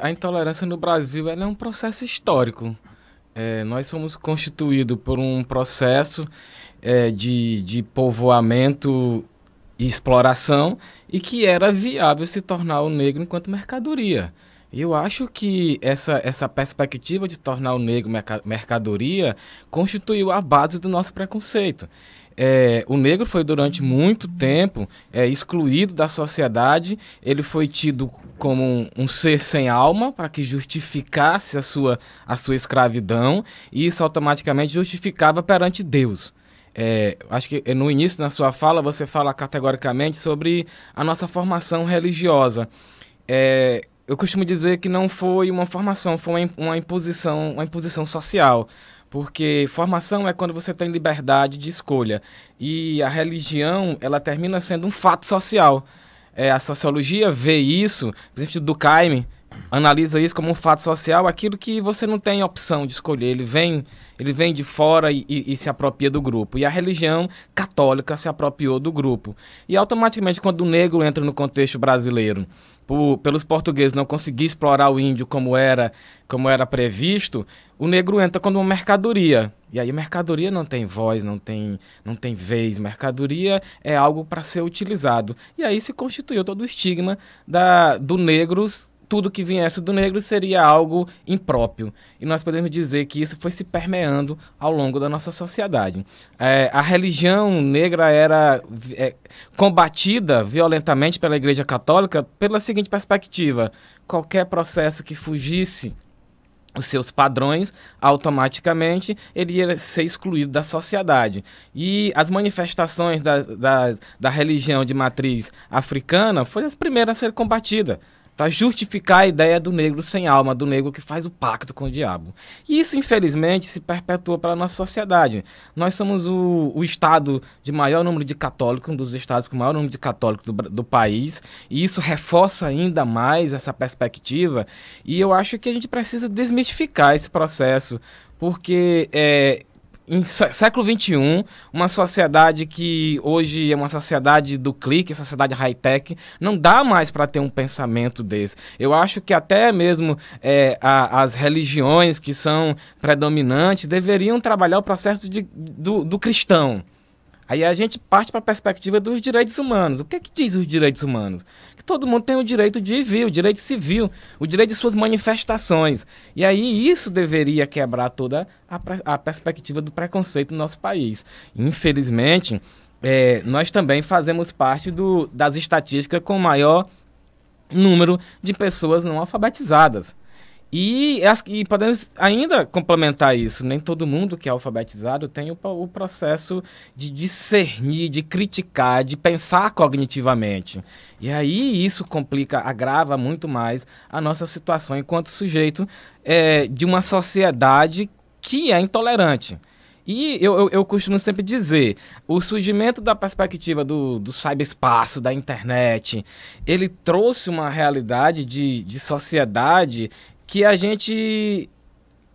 a intolerância no Brasil é um processo histórico. É, nós somos constituídos por um processo é, de, de povoamento e exploração e que era viável se tornar o negro enquanto mercadoria. Eu acho que essa, essa perspectiva de tornar o negro mercadoria constituiu a base do nosso preconceito. É, o negro foi durante muito tempo é, excluído da sociedade, ele foi tido como um, um ser sem alma para que justificasse a sua, a sua escravidão, e isso automaticamente justificava perante Deus. É, acho que no início da sua fala você fala categoricamente sobre a nossa formação religiosa. É, eu costumo dizer que não foi uma formação, foi uma imposição, uma imposição social. Porque formação é quando você tem liberdade de escolha. E a religião, ela termina sendo um fato social. É, a sociologia vê isso, por exemplo, do Caime, analisa isso como um fato social, aquilo que você não tem opção de escolher. Ele vem, ele vem de fora e, e, e, se apropria do grupo. E a religião católica se apropriou do grupo. E automaticamente, quando o negro entra no contexto brasileiro, por, pelos portugueses não conseguir explorar o índio como era, como era previsto, o negro entra como uma mercadoria. E aí mercadoria não tem voz, não tem, não tem vez. Mercadoria é algo para ser utilizado. E aí se constituiu todo o estigma da, do negros tudo que viesse do negro seria algo impróprio. E nós podemos dizer que isso foi se permeando ao longo da nossa sociedade. É, a religião negra era é, combatida violentamente pela Igreja Católica pela seguinte perspectiva: qualquer processo que fugisse os seus padrões, automaticamente ele ia ser excluído da sociedade. E as manifestações da, da, da religião de matriz africana foram as primeiras a ser combatida para justificar a ideia do negro sem alma, do negro que faz o pacto com o diabo. E isso, infelizmente, se perpetua para nossa sociedade. Nós somos o, o estado de maior número de católicos, um dos estados com maior número de católicos do, do país, e isso reforça ainda mais essa perspectiva. E eu acho que a gente precisa desmistificar esse processo, porque é, em século XXI, uma sociedade que hoje é uma sociedade do clique, sociedade high-tech, não dá mais para ter um pensamento desse. Eu acho que até mesmo é, a, as religiões que são predominantes deveriam trabalhar o processo de, do, do cristão. Aí a gente parte para a perspectiva dos direitos humanos. O que é que diz os direitos humanos? Que todo mundo tem o direito de vir, o direito civil, o direito de suas manifestações. E aí isso deveria quebrar toda a, a perspectiva do preconceito no nosso país. Infelizmente, é, nós também fazemos parte do, das estatísticas com maior número de pessoas não alfabetizadas. E, podemos ainda complementar isso. Nem todo mundo que é alfabetizado tem o, o, processo de discernir, de criticar, de pensar cognitivamente. E aí isso complica, agrava muito mais a nossa situação enquanto sujeito é, de uma sociedade que é intolerante. E eu, eu, eu, costumo sempre dizer, o surgimento da perspectiva do, do cyberespaço, da internet, ele trouxe uma realidade de, de sociedade que a gente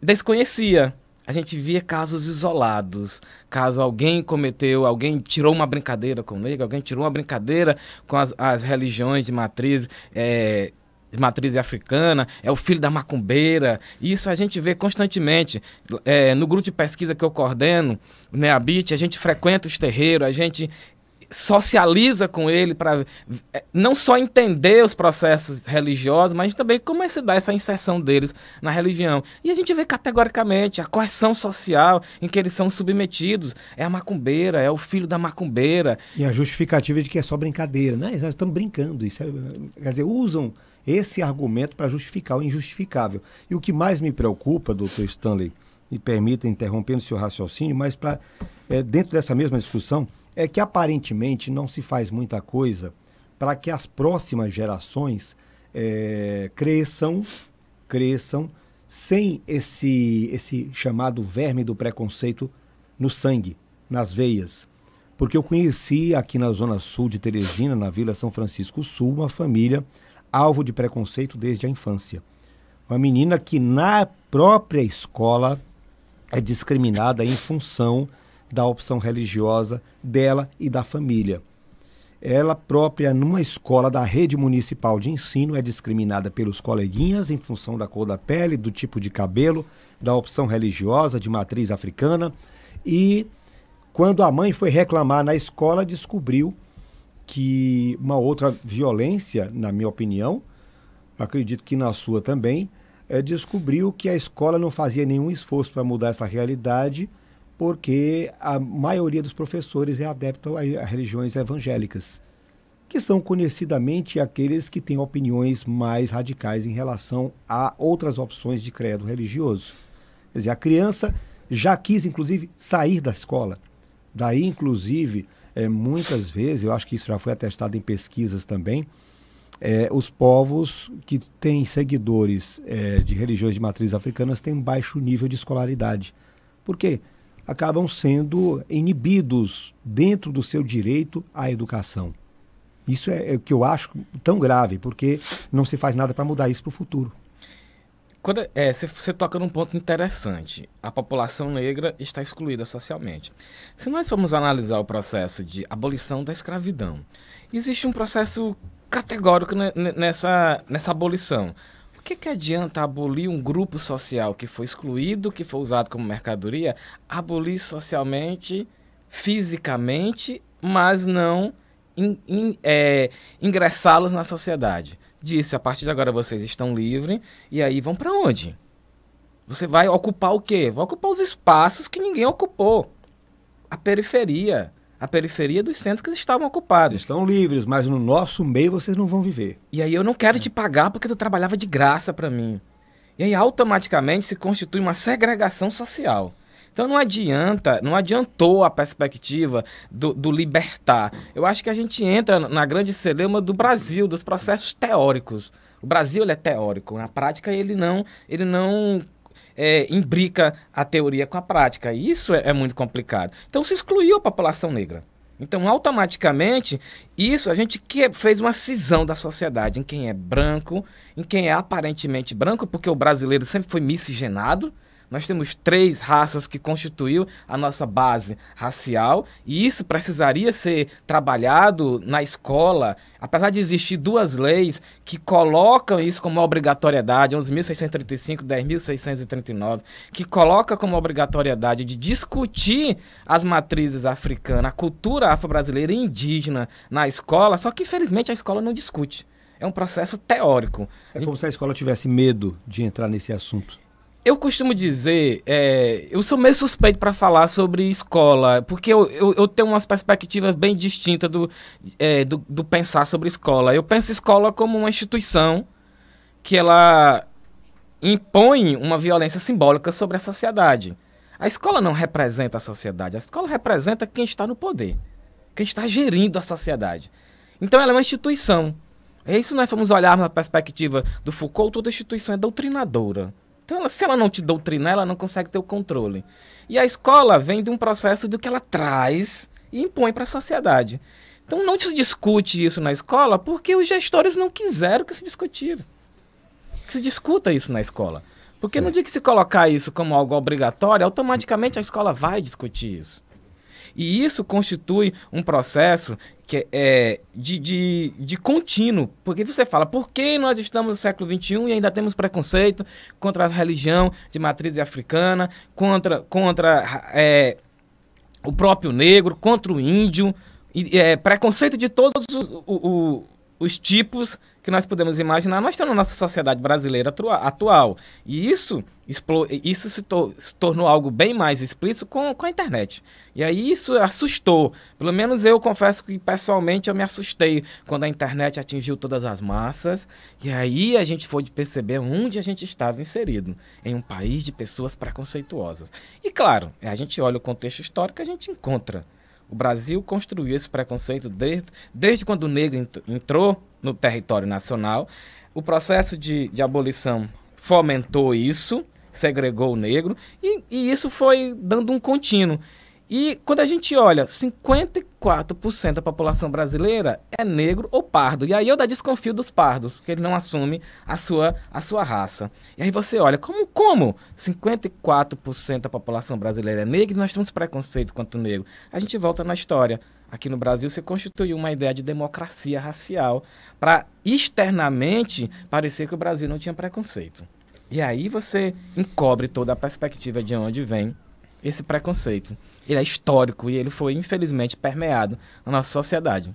desconhecia. A gente via casos isolados. Caso alguém cometeu, alguém tirou uma brincadeira com o negro, alguém tirou uma brincadeira com as, as religiões de matriz. É, de matriz africana, é o filho da macumbeira. Isso a gente vê constantemente. É, no grupo de pesquisa que eu coordeno, o né, Neabit, a gente frequenta os terreiros, a gente socializa com ele para eh, não só entender os processos religiosos, mas também como é se dá essa inserção deles na religião. E a gente vê categoricamente a coerção social em que eles são submetidos. É a macumbeira, é o filho da macumbeira. E a justificativa de que é só brincadeira, né? Eles estão brincando. Isso é, quer dizer, usam esse argumento para justificar o injustificável. E o que mais me preocupa, doutor Stanley, me permita interrompendo o seu raciocínio, mas para é, eh, dentro dessa mesma discussão, é que aparentemente não se faz muita coisa para que as próximas gerações é, cresçam, cresçam sem esse, esse chamado verme do preconceito no sangue, nas veias. Porque eu conheci aqui na zona sul de Teresina, na Vila São Francisco Sul, uma família alvo de preconceito desde a infância. Uma menina que na própria escola é discriminada em função da opção religiosa dela e da família. Ela própria, numa escola da rede municipal de ensino, é discriminada pelos coleguinhas em função da cor da pele, do tipo de cabelo, da opção religiosa de matriz africana. E quando a mãe foi reclamar na escola, descobriu que uma outra violência, na minha opinião, acredito que na sua também, é, descobriu que a escola não fazia nenhum esforço para mudar essa realidade porque a maioria dos professores é adepto a, religiões evangélicas, que são conhecidamente aqueles que têm opiniões mais radicais em relação a outras opções de credo religioso. Quer dizer, a criança já quis, inclusive, sair da escola. Daí, inclusive, é, muitas vezes, eu acho que isso já foi atestado em pesquisas também, é, os povos que têm seguidores é, de religiões de matriz africanas têm baixo nível de escolaridade. Por quê? acabam sendo inibidos dentro do seu direito à educação. Isso é, é o que eu acho tão grave, porque não se faz nada para mudar isso para o futuro. Quando, é, você, você toca num ponto interessante. A população negra está excluída socialmente. Se nós formos analisar o processo de abolição da escravidão, existe um processo categórico nessa, nessa abolição que, que adianta abolir um grupo social que foi excluído, que foi usado como mercadoria, abolir socialmente, fisicamente, mas não in, in, é, ingressá-los na sociedade? Disse, a partir de agora vocês estão livres, e aí vão para onde? Você vai ocupar o quê? Vai ocupar os espaços que ninguém ocupou. A periferia, a periferia dos centros que estavam ocupados. estão livres, mas no nosso meio vocês não vão viver. E aí eu não quero é. te pagar porque tu trabalhava de graça para mim. E aí automaticamente se constitui uma segregação social. Então não adianta, não adiantou a perspectiva do, do libertar. Eu acho que a gente entra na grande celeuma do Brasil, dos processos teóricos. O Brasil é teórico, na prática ele não, ele não é, imbrica a teoria com a prática. isso é, é muito complicado. Então se excluiu a população negra. Então, automaticamente, isso a gente que é, fez uma cisão da sociedade em quem é branco, em quem é aparentemente branco, porque o brasileiro sempre foi miscigenado. Nós temos três raças que constituiu a nossa base racial e isso precisaria ser trabalhado na escola, apesar de existir duas leis que colocam isso como obrigatoriedade, 11.635 10.639, que coloca como obrigatoriedade de discutir as matrizes africanas, a cultura afro-brasileira e indígena na escola, só que infelizmente a escola não discute é um processo teórico. É como se a escola tivesse medo de entrar nesse assunto eu costumo dizer, é, eu sou meio suspeito para falar sobre escola, porque eu, eu, eu, tenho umas perspectivas bem distintas do, é, do, do, pensar sobre escola. Eu penso escola como uma instituição que ela impõe uma violência simbólica sobre a sociedade. A escola não representa a sociedade, a escola representa quem está no poder, quem está gerindo a sociedade. Então ela é uma instituição. E é isso se nós formos olhar na perspectiva do Foucault, toda instituição é doutrinadora. Então, ela, se ela não te doutrinar, ela não consegue ter o controle. E a escola vem de um processo do que ela traz e impõe para a sociedade. Então, não se discute isso na escola porque os gestores não quiseram que se discutir. Que se discuta isso na escola. Porque no é. dia que se colocar isso como algo obrigatório, automaticamente a escola vai discutir isso. E isso constitui um processo que é, é de, de, de contínuo, porque você fala, por que nós estamos no século XXI e ainda temos preconceito contra a religião de matriz africana, contra, contra é, o próprio negro, contra o índio, e, é, preconceito de todos os, o, o os tipos que nós podemos imaginar, nós temos na nossa sociedade brasileira atual. E isso, isso se, to se, tornou algo bem mais explícito com, com a internet. E aí isso assustou. Pelo menos eu confesso que pessoalmente eu me assustei quando a internet atingiu todas as massas. E aí a gente foi perceber onde a gente estava inserido em um país de pessoas preconceituosas. E claro, a gente olha o contexto histórico, a gente encontra o Brasil construiu esse preconceito desde, desde quando o negro entrou no território nacional. O processo de, de abolição fomentou isso, segregou o negro, e, e isso foi dando um contínuo. E quando a gente olha, 54% da população brasileira é negro ou pardo. E aí eu da desconfio dos pardos, porque ele não assume a sua, a sua raça. E aí você olha, como, como 54% da população brasileira é negra e nós temos preconceito quanto negro? A gente volta na história. Aqui no Brasil se constituiu uma ideia de democracia racial para externamente parecer que o Brasil não tinha preconceito. E aí você encobre toda a perspectiva de onde vem esse preconceito. Ele é histórico e ele foi, infelizmente, permeado na nossa sociedade.